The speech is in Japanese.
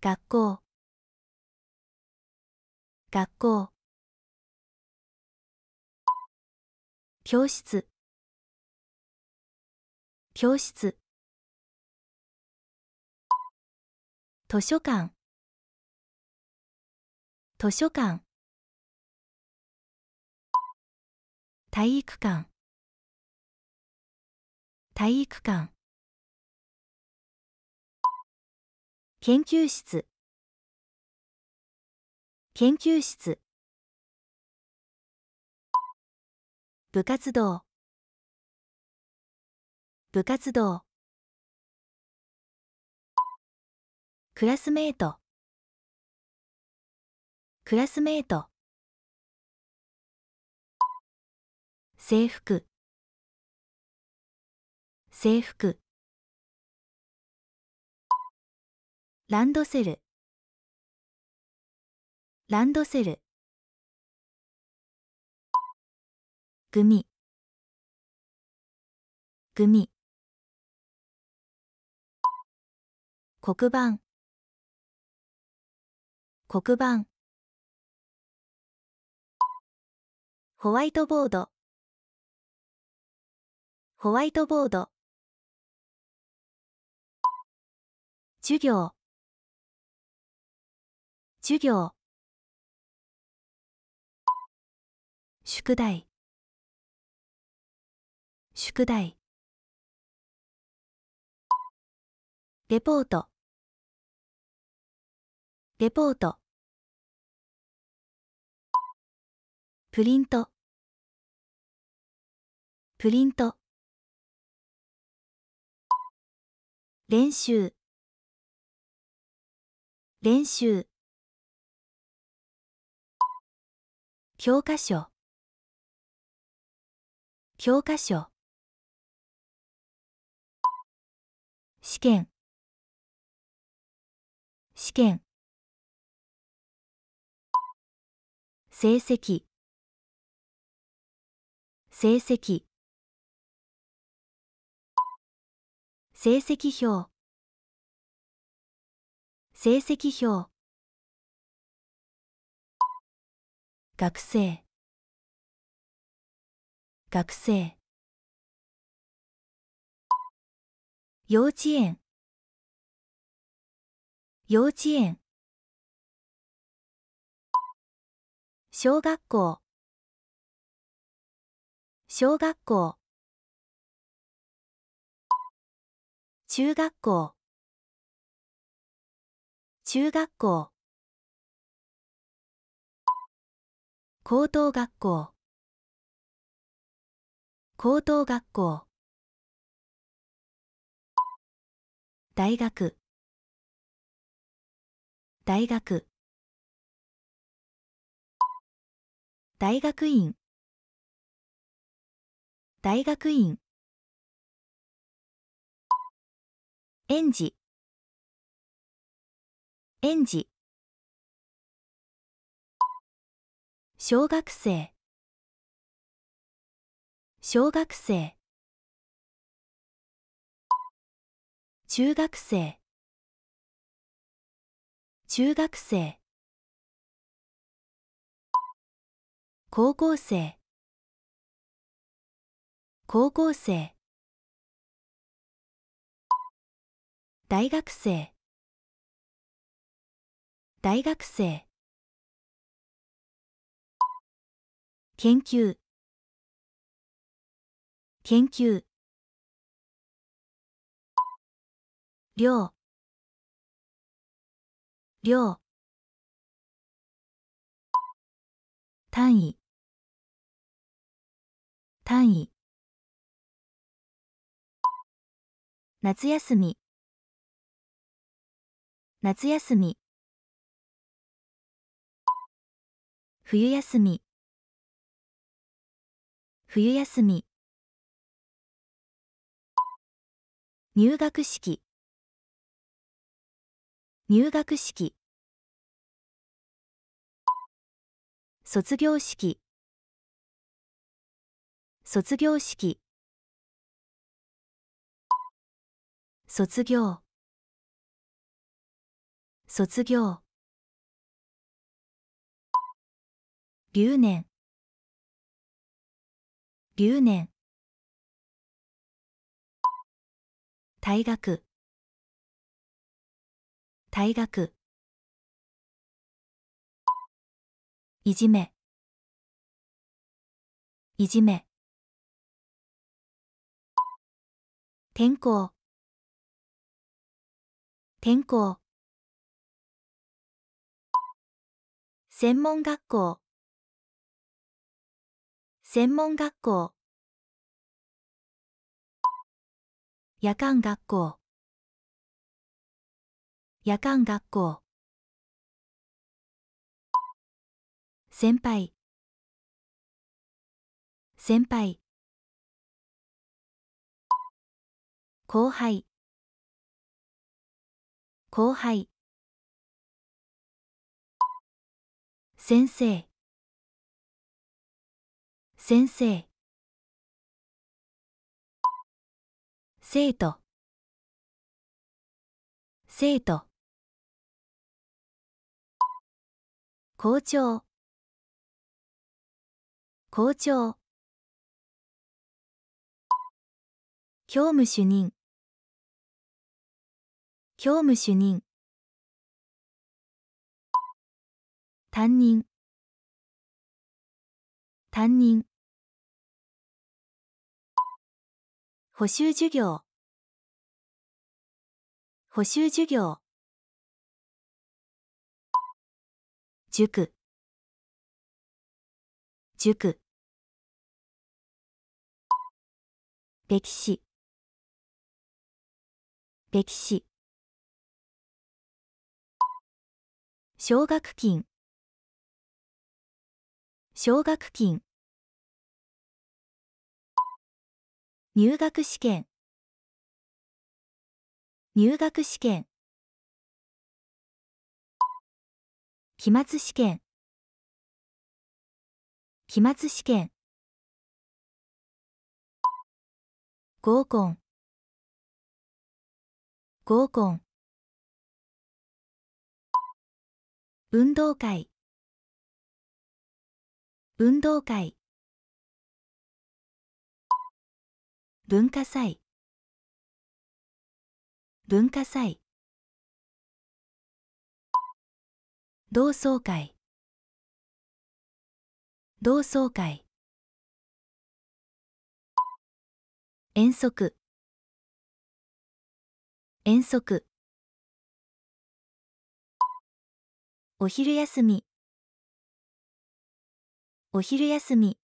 学校学校教室教室図書館図書館体育館体育館研究室研究室部活動部活動クラスメートクラスメート制服制服ランドセルランドセルグミグミ黒板黒板ホワイトボードホワイトボード授業授業宿題宿題レポートレポートプリントプリント練習練習教科書教科書試験試験成績成績成績表成績表学生学生幼稚園幼稚園小学校小学校中学校中学校高等学校高等学校大学大学大学院大学院園児園児小学生小学生中学生中学生高校生高校生大学生大学生研究研究量量単位単位夏休み夏休み冬休み冬休み入学式入学式卒業式卒業式卒業卒業留年留年退学退学いじめいじめ転校転校専門学校専門学校夜間学校夜間学校先輩先輩後輩後輩先生先生生徒生徒校長校長教務主任教務主任担任担任補習授業補習授業塾塾歴史歴史奨学金奨学金入学試験入学試験期末試験期末試験合コン合コン運動会運動会文化祭文化祭同窓会同窓会遠足遠足お昼休みお昼休み